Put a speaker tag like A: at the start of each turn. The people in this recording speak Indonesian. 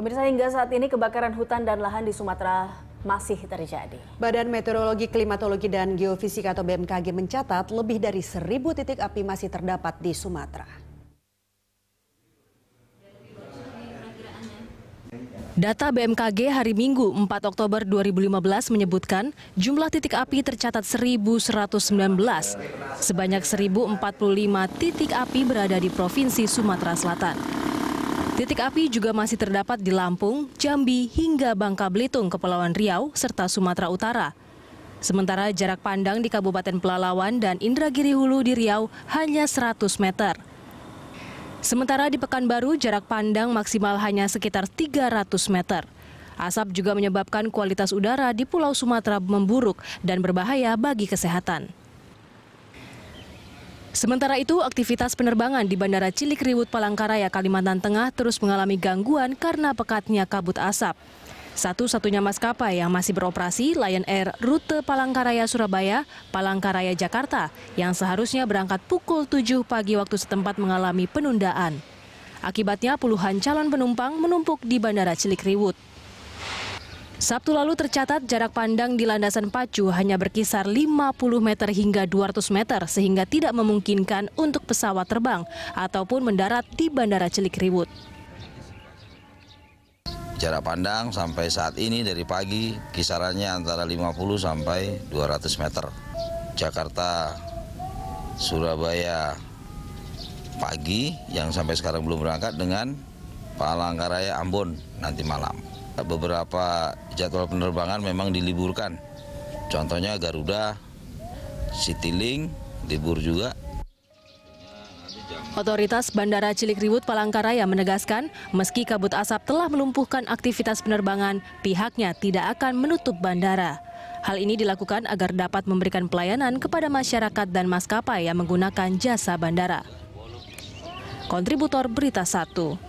A: Pemirsa hingga saat ini kebakaran hutan dan lahan di Sumatera masih terjadi. Badan Meteorologi, Klimatologi, dan Geofisika atau BMKG mencatat lebih dari seribu titik api masih terdapat di Sumatera. Data BMKG hari Minggu 4 Oktober 2015 menyebutkan jumlah titik api tercatat 1.119. Sebanyak 1.045 titik api berada di Provinsi Sumatera Selatan. Titik api juga masih terdapat di Lampung, Jambi, hingga Bangka Belitung, Kepulauan Riau, serta Sumatera Utara. Sementara jarak pandang di Kabupaten Pelalawan dan Indragiri Hulu di Riau hanya 100 meter. Sementara di Pekanbaru, jarak pandang maksimal hanya sekitar 300 meter. Asap juga menyebabkan kualitas udara di Pulau Sumatera memburuk dan berbahaya bagi kesehatan. Sementara itu, aktivitas penerbangan di Bandara Cilikriwut Palangkaraya, Kalimantan Tengah terus mengalami gangguan karena pekatnya kabut asap. Satu-satunya maskapai yang masih beroperasi Lion Air rute Palangkaraya Surabaya, Palangkaraya Jakarta yang seharusnya berangkat pukul 7 pagi waktu setempat mengalami penundaan. Akibatnya puluhan calon penumpang menumpuk di Bandara Cilikriwut. Sabtu lalu tercatat jarak pandang di landasan pacu hanya berkisar 50 meter hingga 200 meter sehingga tidak memungkinkan untuk pesawat terbang ataupun mendarat di Bandara Riwut.
B: Jarak pandang sampai saat ini dari pagi kisarannya antara 50 sampai 200 meter. Jakarta, Surabaya, pagi yang sampai sekarang belum berangkat dengan Palangkaraya Ambon nanti malam. Beberapa jadwal penerbangan memang diliburkan. Contohnya Garuda, Citilink libur juga.
A: Otoritas Bandara Cilikriwut Palangkaraya menegaskan, meski kabut asap telah melumpuhkan aktivitas penerbangan, pihaknya tidak akan menutup bandara. Hal ini dilakukan agar dapat memberikan pelayanan kepada masyarakat dan maskapai yang menggunakan jasa bandara. Kontributor Berita 1